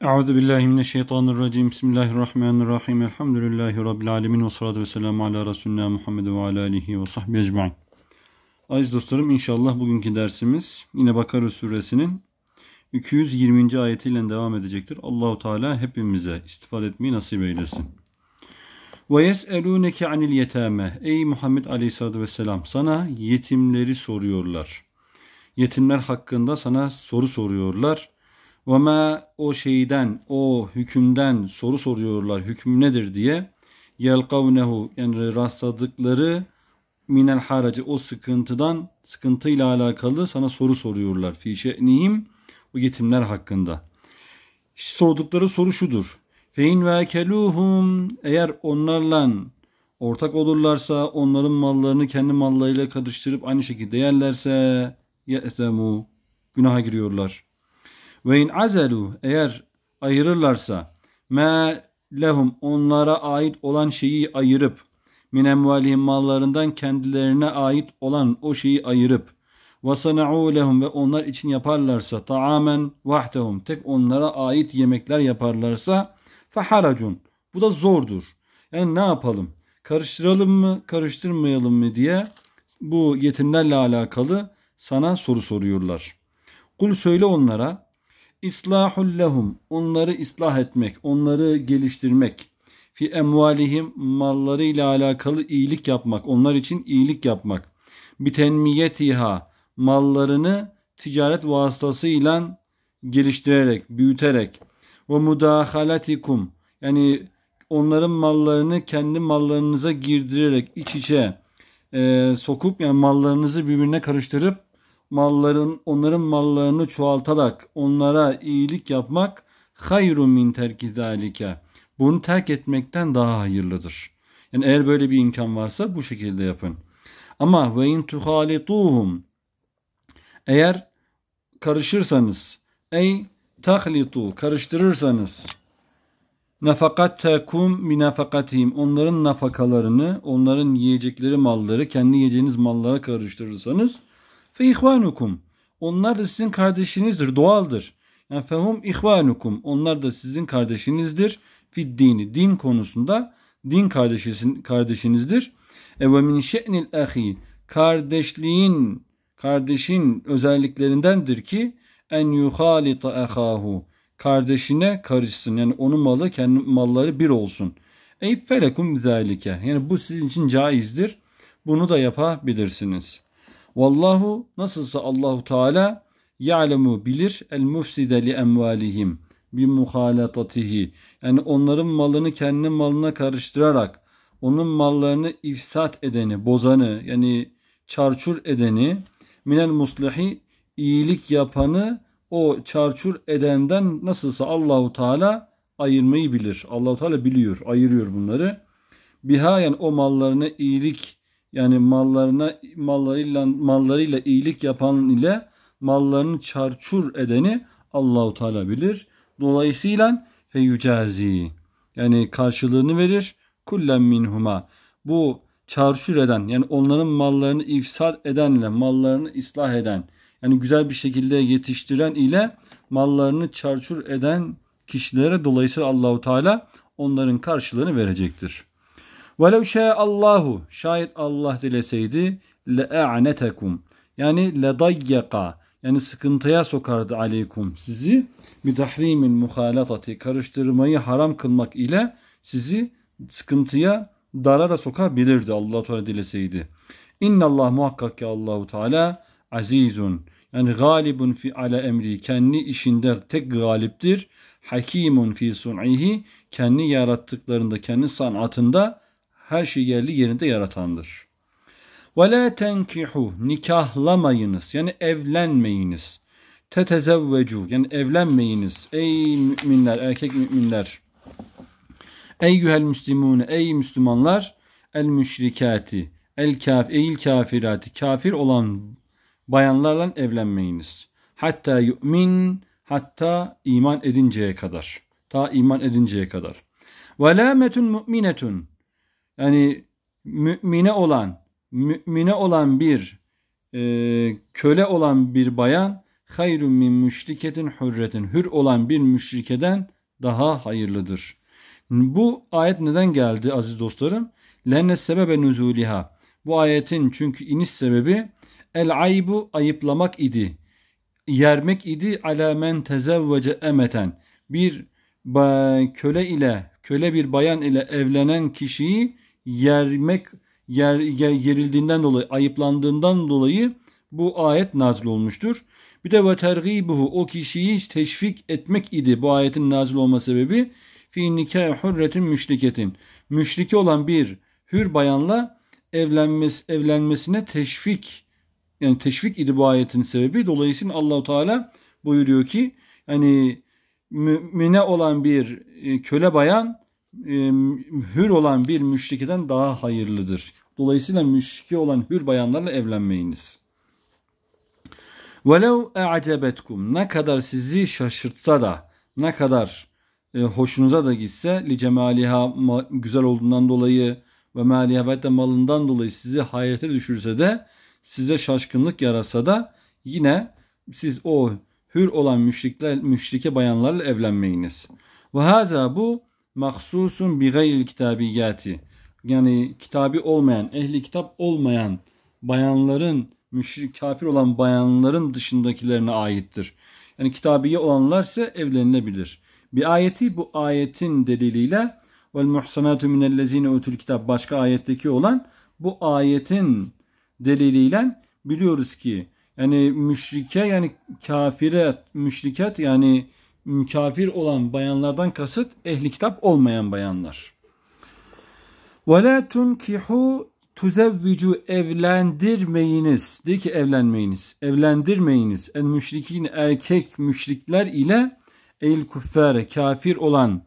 Euzu billahi mineşşeytanirracim. Bismillahirrahmanirrahim. Elhamdülillahi rabbil alamin ve salatu vesselamu ala resulina Muhammed ve ala alihi ve sahbihi ecmaîn. Aziz dostlarım inşallah bugünkü dersimiz yine Bakara suresinin 220. ayetiyle devam edecektir. Allahu Teala hepimize istifade etmeyi nasip eylesin. Ve yeselûneke anil yetâme. Ey Muhammed aleyhissalatu vesselam sana yetimleri soruyorlar. Yetimler hakkında sana soru soruyorlar. Ve ma o şeyden, o hükümden soru soruyorlar. Hüküm nedir diye. Yelkavnehu yani rastladıkları minel haracı o sıkıntıdan sıkıntıyla alakalı sana soru soruyorlar. Fi şe'nihim o yetimler hakkında. Sordukları soru şudur. Fein ve keluhum eğer onlarla ortak olurlarsa onların mallarını kendi mallarıyla karıştırıp aynı şekilde yerlerse ye'semu günaha giriyorlar. Ve in azelu eğer ayırırlarsa me lehum onlara ait olan şeyi ayırıp min emvalihim mallarından kendilerine ait olan o şeyi ayırıp ve lehum ve onlar için yaparlarsa taamen vahdehum tek onlara ait yemekler yaparlarsa faharacun bu da zordur. Yani ne yapalım? Karıştıralım mı, karıştırmayalım mı diye bu yetimlerle alakalı sana soru soruyorlar. Kul söyle onlara İslahul lehum. Onları ıslah etmek, onları geliştirmek. Fi emvalihim ile alakalı iyilik yapmak. Onlar için iyilik yapmak. Bitenmiyetiha. Mallarını ticaret vasıtasıyla geliştirerek, büyüterek. Ve mudahalatikum. Yani onların mallarını kendi mallarınıza girdirerek iç içe e, sokup yani mallarınızı birbirine karıştırıp malların onların mallarını çoğaltarak onlara iyilik yapmak hayrun min terki zalike. Bunu terk etmekten daha hayırlıdır. Yani eğer böyle bir imkan varsa bu şekilde yapın. Ama ve in tuhalituhum eğer karışırsanız ey tahlitu karıştırırsanız Nafakat tekum minafakatihim. Onların nafakalarını, onların yiyecekleri malları, kendi yiyeceğiniz mallara karıştırırsanız fe ihvanukum. Onlar da sizin kardeşinizdir, doğaldır. Yani fehum ihvanukum. Onlar da sizin kardeşinizdir. Fid dini. Din konusunda din kardeşisin, kardeşinizdir. E ve min şe'nil ahi. Kardeşliğin, kardeşin özelliklerindendir ki en yuhalita ahahu. Kardeşine karışsın. Yani onun malı kendi malları bir olsun. Ey felekum zalike. Yani bu sizin için caizdir. Bunu da yapabilirsiniz.'' Vallahu nasılsa Allahu Teala ya'lemu bilir el mufside li emvalihim bi muhalatatih. Yani onların malını kendi malına karıştırarak onun mallarını ifsat edeni, bozanı yani çarçur edeni minel muslihi iyilik yapanı o çarçur edenden nasılsa Allahu Teala ayırmayı bilir. Allahu Teala biliyor, ayırıyor bunları. Biha yani o mallarına iyilik yani mallarına mallarıyla mallarıyla iyilik yapan ile mallarını çarçur edeni Allahu Teala bilir. Dolayısıyla feyücazi yani karşılığını verir kullen minhuma. Bu çarçur eden yani onların mallarını ifsad edenle mallarını ıslah eden yani güzel bir şekilde yetiştiren ile mallarını çarçur eden kişilere dolayısıyla Allahu Teala onların karşılığını verecektir. Velev Allahu şayet Allah dileseydi le'a'netekum yani ledayyaka yani sıkıntıya sokardı aleykum sizi bidahrimin muhalatati karıştırmayı haram kılmak ile sizi sıkıntıya dara da sokabilirdi Allah Teala dileseydi. İnna Allah muhakkak ki Allahu Teala azizun yani galibun fi ala emri kendi işinde tek galiptir. Hakimun fi sun'ihi kendi yarattıklarında kendi sanatında her şey yerli yerinde yaratandır. Ve la tenkihu nikahlamayınız yani evlenmeyiniz. Tetezevvecu yani evlenmeyiniz ey müminler erkek müminler. Ey Eyyühel müslimune ey müslümanlar el müşrikati el kaf eyil kafirati kafir olan bayanlarla evlenmeyiniz. Hatta yu'min hatta iman edinceye kadar. Ta iman edinceye kadar. Ve la metun mu'minetun yani mümine olan, mümine olan bir e, köle olan bir bayan hayrun min müşriketin hürretin hür olan bir müşrikeden daha hayırlıdır. Bu ayet neden geldi aziz dostlarım? Lenne sebebe nuzuliha. Bu ayetin çünkü iniş sebebi el aybu ayıplamak idi. Yermek idi ala men tezevvece emeten. Bir köle ile köle bir bayan ile evlenen kişiyi yermek yer, yer yerildiğinden dolayı ayıplandığından dolayı bu ayet nazil olmuştur. Bir de vetergibuhu o kişiyi teşvik etmek idi bu ayetin nazil olma sebebi. Fi nikah hurretin müşriketin. Müşrike olan bir hür bayanla evlenmesi, evlenmesine teşvik yani teşvik idi bu ayetin sebebi. Dolayısıyla Allahu Teala buyuruyor ki hani mümine olan bir e, köle bayan e, hür olan bir müşrikeden daha hayırlıdır. Dolayısıyla müşriki olan hür bayanlarla evlenmeyiniz. Velev e'acebetkum ne kadar sizi şaşırtsa da ne kadar e, hoşunuza da gitse li cemaliha güzel olduğundan dolayı ve maliyabette malından dolayı sizi hayrete düşürse de size şaşkınlık yarasa da yine siz o hür olan müşrikler, müşrike bayanlarla evlenmeyiniz. Ve haza bu mahsusun bi gayril kitabiyati. Yani kitabi olmayan, ehli kitap olmayan bayanların, müşrik kafir olan bayanların dışındakilerine aittir. Yani kitabiye olanlar ise evlenilebilir. Bir ayeti bu ayetin deliliyle vel muhsanatu minellezine utul kitap başka ayetteki olan bu ayetin deliliyle biliyoruz ki yani müşrike yani kafire müşriket yani kafir olan bayanlardan kasıt ehli kitap olmayan bayanlar. وَلَا تُنْكِحُوا tuzevvicu evlendirmeyiniz. diyor ki evlenmeyiniz. Evlendirmeyiniz. El müşrikin erkek müşrikler ile el kuffare kafir olan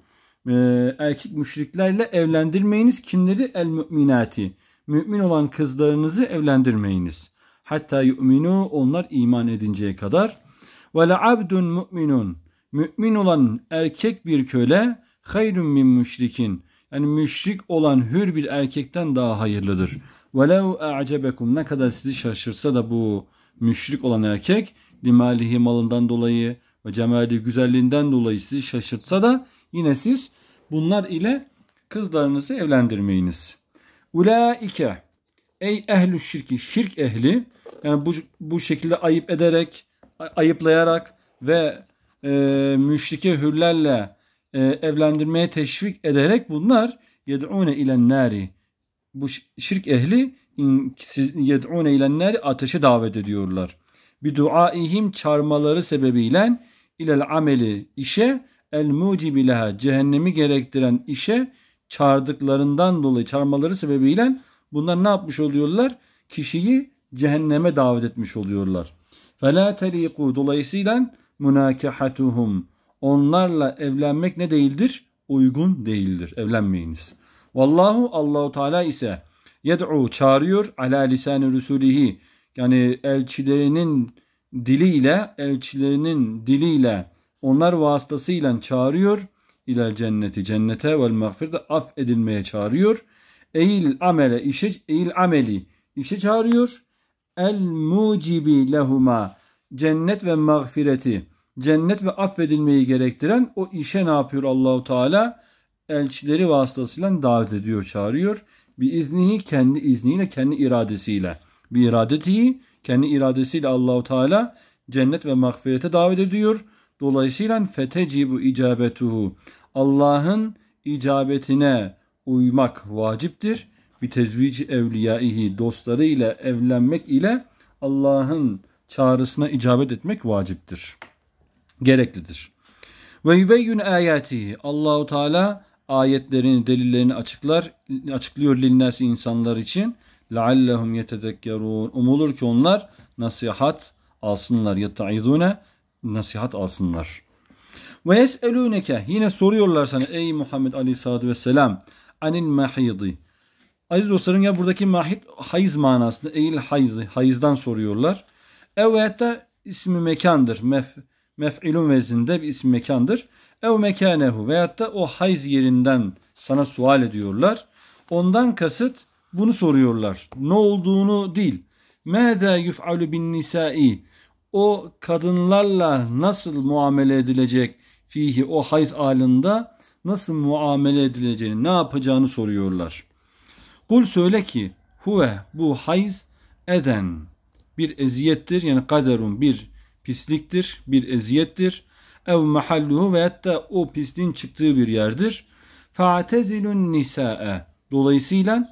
e, erkek müşriklerle evlendirmeyiniz. Kimleri? El müminati. Mümin olan kızlarınızı evlendirmeyiniz hatta yu'minu onlar iman edinceye kadar. Ve le abdun mu'minun mümin olan erkek bir köle hayrun min müşrikin yani müşrik olan hür bir erkekten daha hayırlıdır. Ve Velev a'cebekum ne kadar sizi şaşırsa da bu müşrik olan erkek limalihi malından dolayı ve cemali güzelliğinden dolayı sizi şaşırtsa da yine siz bunlar ile kızlarınızı evlendirmeyiniz. Ulaike Ey ehlü şirki, şirk ehli yani bu, bu şekilde ayıp ederek, ayıplayarak ve e, müşrike hürlerle e, evlendirmeye teşvik ederek bunlar yed'une ilen nari. Bu şirk ehli yed'une ilen nari ateşe davet ediyorlar. Bir dua ihim, çarmaları sebebiyle ilel ameli işe el mucibi cehennemi gerektiren işe çağırdıklarından dolayı çarmaları sebebiyle Bunlar ne yapmış oluyorlar? Kişiyi cehenneme davet etmiş oluyorlar. فَلَا تَرِيقُ Dolayısıyla مُنَاكَحَتُهُمْ Onlarla evlenmek ne değildir? Uygun değildir. Evlenmeyiniz. Vallahu Allahu Teala ise yed'u çağırıyor ala lisanı rusulihi yani elçilerinin diliyle elçilerinin diliyle onlar vasıtasıyla çağırıyor ile cenneti cennete ve mağfirde af edilmeye çağırıyor. Eil amele işe, eil ameli işe çağırıyor. El mucibi lehuma cennet ve mağfireti cennet ve affedilmeyi gerektiren o işe ne yapıyor Allahu Teala? Elçileri vasıtasıyla davet ediyor, çağırıyor. Bir iznihi kendi izniyle, kendi iradesiyle. Bir iradetiyi kendi iradesiyle Allahu Teala cennet ve mağfirete davet ediyor. Dolayısıyla feteci bu icabetuhu. Allah'ın icabetine uymak vaciptir. Bir tezvici evliyaihi dostları ile evlenmek ile Allah'ın çağrısına icabet etmek vaciptir. Gereklidir. Ve yübeyyün ayatihi Allahu Teala ayetlerini, delillerini açıklar, açıklıyor linnâsi insanlar için. لَعَلَّهُمْ يَتَذَكَّرُونَ Umulur ki onlar nasihat alsınlar. يَتَعِذُونَ Nasihat alsınlar. Ve yeselûneke yine soruyorlar sana ey Muhammed Aleyhisselatü Vesselam anil mahidi. Aziz dostlarım ya buradaki mahid hayız manasında. Eğil hayızı. Hayızdan soruyorlar. Ev veyahut ismi mekandır. Mef, mef'ilun vezinde bir ismi mekandır. Ev mekanehu veyahut da o hayz yerinden sana sual ediyorlar. Ondan kasıt bunu soruyorlar. Ne olduğunu değil. Mâzâ yuf'alu bin nisâ'i. O kadınlarla nasıl muamele edilecek fihi o hayz alında nasıl muamele edileceğini, ne yapacağını soruyorlar. Kul söyle ki huve bu hayz eden bir eziyettir. Yani kaderun bir pisliktir, bir eziyettir. Ev mahalluhu veyahut da o pisliğin çıktığı bir yerdir. Fa'tezilun nisa'e. Dolayısıyla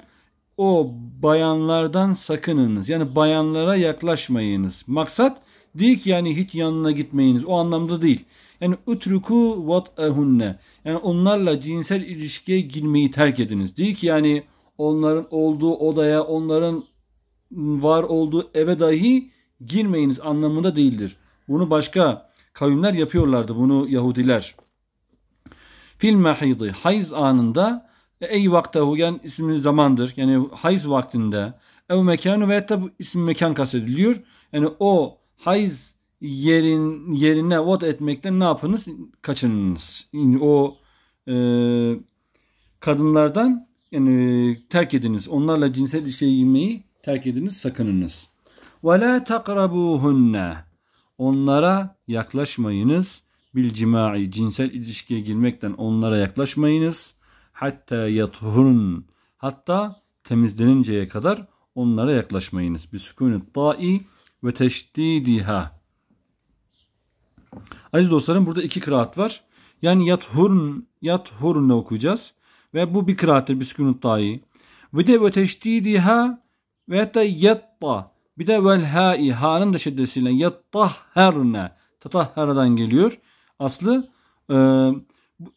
o bayanlardan sakınınız. Yani bayanlara yaklaşmayınız. Maksat değil ki yani hiç yanına gitmeyiniz. O anlamda değil. Yani utruku vat'ehunne. Yani onlarla cinsel ilişkiye girmeyi terk ediniz. Değil ki yani onların olduğu odaya, onların var olduğu eve dahi girmeyiniz anlamında değildir. Bunu başka kavimler yapıyorlardı bunu Yahudiler. Fil mahidi hayz anında e, ey vaktahu yani isminin zamandır yani hayz vaktinde ev mekanı veyahut da bu isim mekan kastediliyor. Yani o hayz yerin yerine vat etmekten ne yapınız? Kaçınınız. o e, kadınlardan yani terk ediniz. Onlarla cinsel ilişkiye girmeyi terk ediniz, sakınınız. Ve la takrabuhunne. Onlara yaklaşmayınız. Bil cimai cinsel ilişkiye girmekten onlara yaklaşmayınız. Hatta yathurun. Hatta temizleninceye kadar onlara yaklaşmayınız. Bi sükûnü ta'i ve teşdidiha Aziz dostlarım burada iki kıraat var. Yani yat hurun yat yathurn okuyacağız. Ve bu bir kıraattir. Biskünut dahi. Ve de ve teşdidiha ve de yatta. Bir de vel ha'i. Ha'nın da şiddesiyle yattahherne. Tatahherden geliyor. Aslı e,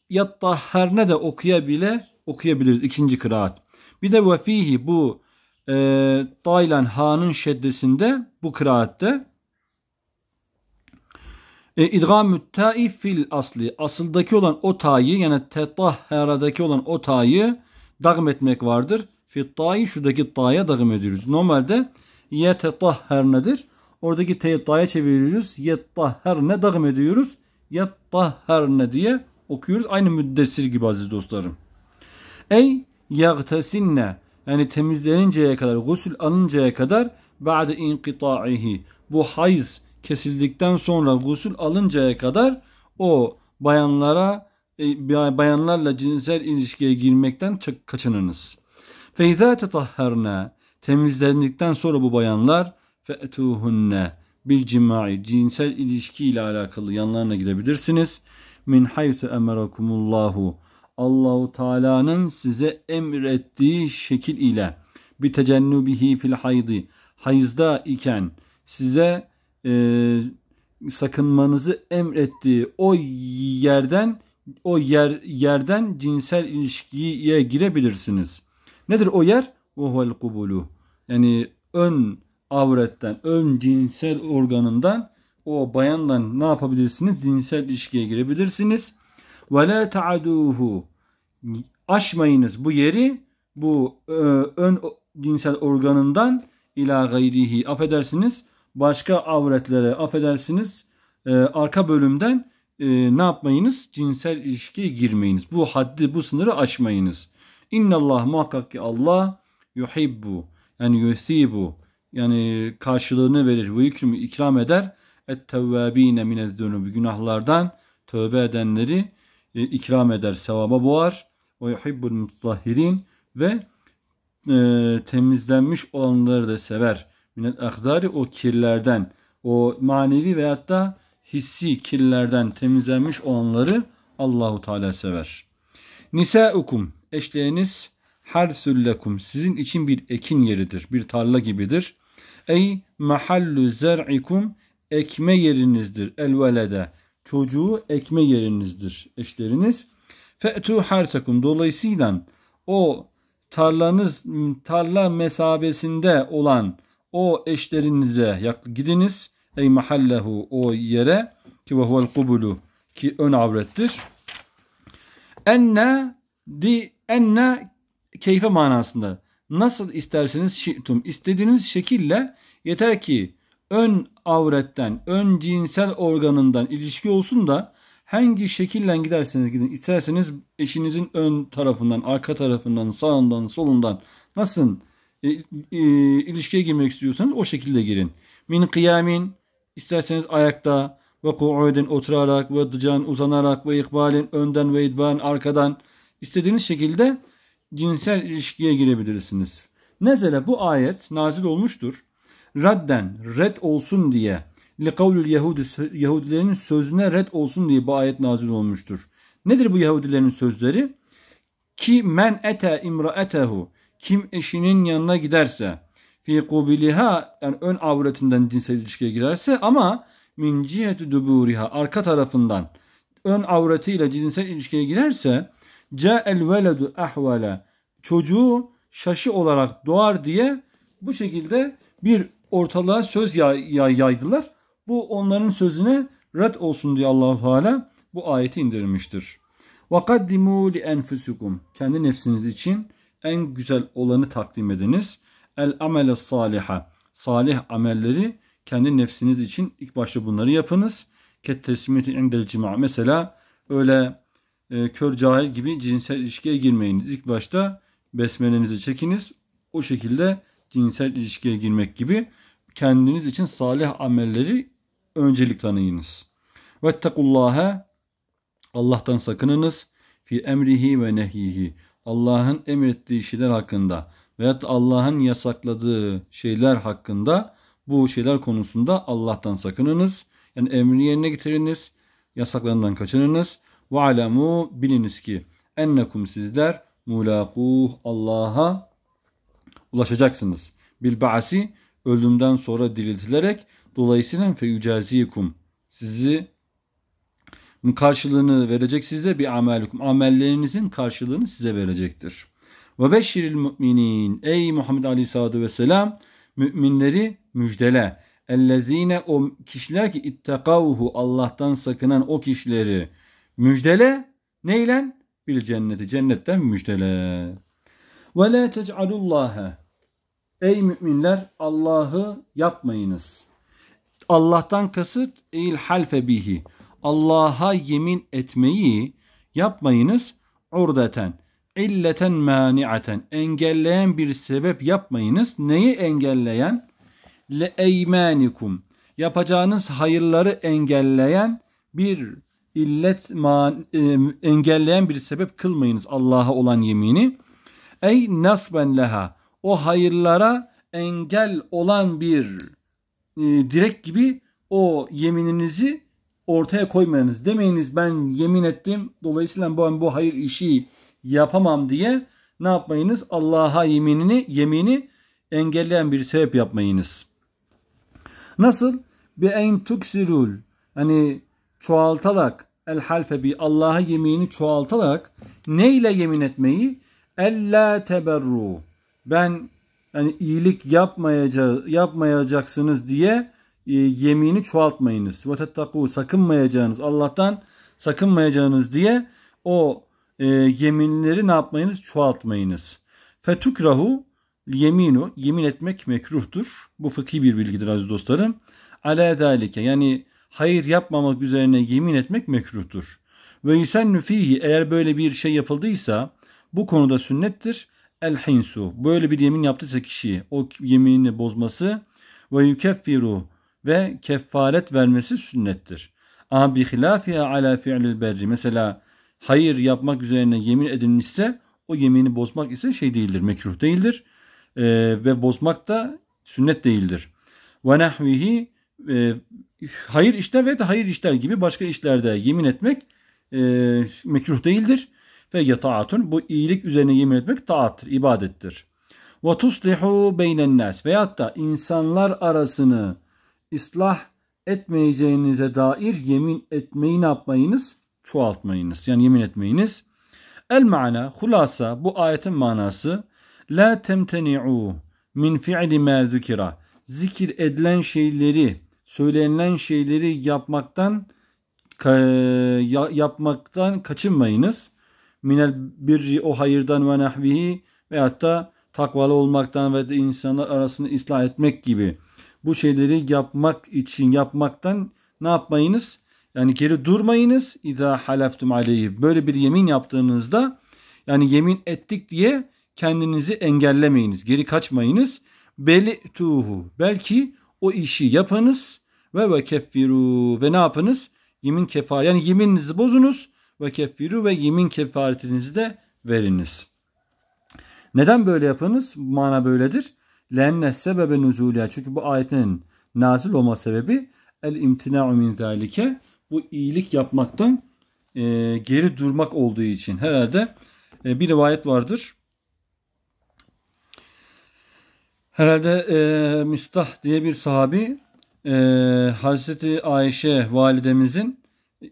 yattahherne de okuyabile okuyabiliriz. ikinci kıraat. Bir de ve fihi bu e, ta ha'nın şeddesinde bu kıraatte e, İdgamü ta'i fil asli. Asıldaki olan o ta'yı yani tetahharadaki olan o ta'yı dağım etmek vardır. Fit ta'yı şuradaki ta'ya dağım ediyoruz. Normalde ye tetahher nedir? Oradaki t'yi ta'ya çeviriyoruz. Ye tahher ne dagm ediyoruz? Ye tahher ne diye okuyoruz. Aynı müddessir gibi aziz dostlarım. Ey yagtesinne yani temizleninceye kadar, gusül alıncaya kadar ba'de inkita'ihi bu hayz kesildikten sonra gusül alıncaya kadar o bayanlara e, bayanlarla cinsel ilişkiye girmekten kaçınınız. Feyza tetahharna temizlendikten sonra bu bayanlar fe'tuhunne bil cimai cinsel ilişki ile alakalı yanlarına gidebilirsiniz. Min haythu emerakumullahu Allahu Teala'nın size emrettiği şekil ile bir tecennubihi fil haydi hayızda iken size e, sakınmanızı emrettiği o yerden o yer yerden cinsel ilişkiye girebilirsiniz. Nedir o yer? Vuhuvel kubulu. Yani ön avretten, ön cinsel organından o bayandan ne yapabilirsiniz? Cinsel ilişkiye girebilirsiniz. Ve la ta'aduhu. Aşmayınız bu yeri bu e, ön cinsel organından ila gayrihi. Affedersiniz başka avretlere affedersiniz e, arka bölümden e, ne yapmayınız? Cinsel ilişkiye girmeyiniz. Bu haddi bu sınırı aşmayınız. Allah muhakkak ki Allah yuhibbu yani yusibu yani karşılığını verir bu yükrümü ikram eder. Ettevvâbîne minezzûnûbü günahlardan tövbe edenleri e, ikram eder, sevaba boğar. Ve yuhibbul mutahhirin ve e, temizlenmiş olanları da sever minel akdari o kirlerden o manevi veyahut da hissi kirlerden temizlenmiş olanları Allahu Teala sever. Nisa ukum eşleriniz her harsüllekum sizin için bir ekin yeridir, bir tarla gibidir. Ey mahallu zer'ikum ekme yerinizdir elvelede. Çocuğu ekme yerinizdir eşleriniz. Fe'tu harsakum dolayısıyla o tarlanız tarla mesabesinde olan o eşlerinize gidiniz. Ey mahallehu o yere ki ve huvel kubulu ki ön avrettir. Enne di enne keyfe manasında nasıl isterseniz şi'tum istediğiniz şekilde yeter ki ön avretten ön cinsel organından ilişki olsun da hangi şekilde giderseniz gidin isterseniz eşinizin ön tarafından arka tarafından sağından solundan nasıl e, e, e, ilişkiye girmek istiyorsanız o şekilde girin. Min kıyamin isterseniz ayakta ve ku'uden oturarak ve dıcan uzanarak ve ikbalin önden ve idban arkadan istediğiniz şekilde cinsel ilişkiye girebilirsiniz. Nezele bu ayet nazil olmuştur. Radden red olsun diye li kavlül Yahudi, Yahudilerin sözüne red olsun diye bu ayet nazil olmuştur. Nedir bu Yahudilerin sözleri? Ki men ete imraetehu kim eşinin yanına giderse fi kubiliha yani ön avuretinden cinsel ilişkiye girerse ama min ciheti duburiha arka tarafından ön avretiyle cinsel ilişkiye girerse ca el veledu ahvale çocuğu şaşı olarak doğar diye bu şekilde bir ortalığa söz yaydılar. Bu onların sözüne red olsun diye Allahu Teala bu ayeti indirmiştir. Vakaddimu li enfusukum kendi nefsiniz için en güzel olanı takdim ediniz. El amele saliha. Salih amelleri kendi nefsiniz için ilk başta bunları yapınız. Ket teslimiyeti indel cima. Mesela öyle e, kör cahil gibi cinsel ilişkiye girmeyiniz. İlk başta besmelenizi çekiniz. O şekilde cinsel ilişkiye girmek gibi kendiniz için salih amelleri öncelik tanıyınız. Vettekullâhe Allah'tan sakınınız. Fi emrihi ve nehihi. Allah'ın emrettiği şeyler hakkında veyahut Allah'ın yasakladığı şeyler hakkında bu şeyler konusunda Allah'tan sakınınız. Yani emri yerine getiriniz. Yasaklarından kaçınınız. Ve alemu biliniz ki ennekum sizler mulaquh Allah'a ulaşacaksınız. Bilba'si ölümden sonra diriltilerek dolayısıyla fe yücazikum sizi karşılığını verecek size bir amelukum. Amellerinizin karşılığını size verecektir. Ve beşiril müminin. Ey Muhammed Aleyhisselatü Vesselam müminleri müjdele. Ellezine o kişiler ki ittakavhu Allah'tan sakınan o kişileri müjdele neyle? Bil cenneti cennetten müjdele. Ve la tec'alullâhe. Ey müminler Allah'ı yapmayınız. Allah'tan kasıt il halfe bihi. Allah'a yemin etmeyi yapmayınız urdeten illeten maniaten engelleyen bir sebep yapmayınız. Neyi engelleyen? Le eymanikum yapacağınız hayırları engelleyen bir illet man, e, engelleyen bir sebep kılmayınız Allah'a olan yemini. Ey nasben leha o hayırlara engel olan bir e, direk gibi o yemininizi ortaya koymayınız. Demeyiniz ben yemin ettim dolayısıyla ben bu hayır işi yapamam diye ne yapmayınız? Allah'a yeminini yemini engelleyen bir sebep yapmayınız. Nasıl? bir en tuksirul hani çoğaltarak el halfe bi Allah'a yemini çoğaltarak ne ile yemin etmeyi? Ella teberru. Ben yani iyilik yapmayaca, yapmayacaksınız diye e, yemini çoğaltmayınız. Ve tettakû sakınmayacağınız Allah'tan sakınmayacağınız diye o e, yeminleri ne yapmayınız? Çoğaltmayınız. Fetukrahu yeminu yemin etmek mekruhtur. Bu fıkhi bir bilgidir aziz dostlarım. Ala zalike yani hayır yapmamak üzerine yemin etmek mekruhtur. Ve yusennü fihi eğer böyle bir şey yapıldıysa bu konuda sünnettir. El hinsu böyle bir yemin yaptıysa kişi o yeminini bozması ve yükeffiru ve kefaret vermesi sünnettir. Ama bi hilafiha ala fi'lil berri. Mesela hayır yapmak üzerine yemin edilmişse o yemini bozmak ise şey değildir, mekruh değildir. Ee, ve bozmak da sünnet değildir. Ve nahvihi e, hayır işler ve de hayır işler gibi başka işlerde yemin etmek e, mekruh değildir. Ve yataatun bu iyilik üzerine yemin etmek taattır, ibadettir. Ve tuslihu beynen nas veyahut da insanlar arasını ıslah etmeyeceğinize dair yemin etmeyi ne yapmayınız? Çoğaltmayınız. Yani yemin etmeyiniz. El mana, hulasa bu ayetin manası La temteni'u min fi'li ma zükira zikir edilen şeyleri, söylenilen şeyleri yapmaktan yapmaktan kaçınmayınız. Minel birri o hayırdan ve nahvihi veyahut da takvalı olmaktan ve de insanlar arasını ıslah etmek gibi bu şeyleri yapmak için yapmaktan ne yapmayınız? Yani geri durmayınız. İza halaftum aleyhi. Böyle bir yemin yaptığınızda yani yemin ettik diye kendinizi engellemeyiniz. Geri kaçmayınız. Beli tuhu. Belki o işi yapınız ve ve keffiru ve ne yapınız? Yemin kefaret yani yemininizi bozunuz ve keffiru ve yemin kefaretinizi de veriniz. Neden böyle yapınız? Mana böyledir. Lenne sebebe nüzulüha. Çünkü bu ayetin nazil olma sebebi el imtina'u min zalike. Bu iyilik yapmaktan e, geri durmak olduğu için. Herhalde e, bir rivayet vardır. Herhalde e, Müstah diye bir sahabi e, Hazreti Ayşe validemizin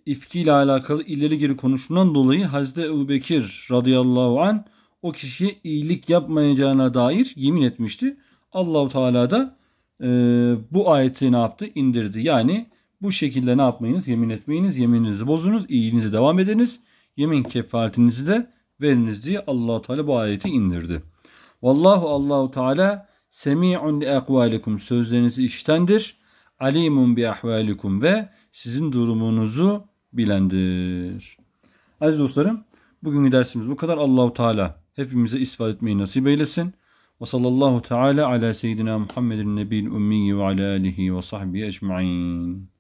ifki ile alakalı ileri geri konuşulan dolayı Hazreti Ebu Bekir radıyallahu an o kişiye iyilik yapmayacağına dair yemin etmişti. Allahu Teala da e, bu ayeti ne yaptı? İndirdi. Yani bu şekilde ne yapmayınız? Yemin etmeyiniz, yemininizi bozunuz, iyiliğinize devam ediniz. Yemin kefaretinizi de veriniz diye Allahu Teala bu ayeti indirdi. Vallahu Allahu Teala semi'un li akvalikum sözlerinizi iştendir. Alimun bi ahvalikum ve sizin durumunuzu bilendir. Aziz dostlarım, bugün dersimiz bu kadar. Allahu Teala hepimize ispat etmeyi nasip eylesin. وصلى الله تعالى على سيدنا محمد النبي الأمي وعلى آله وصحبه أجمعين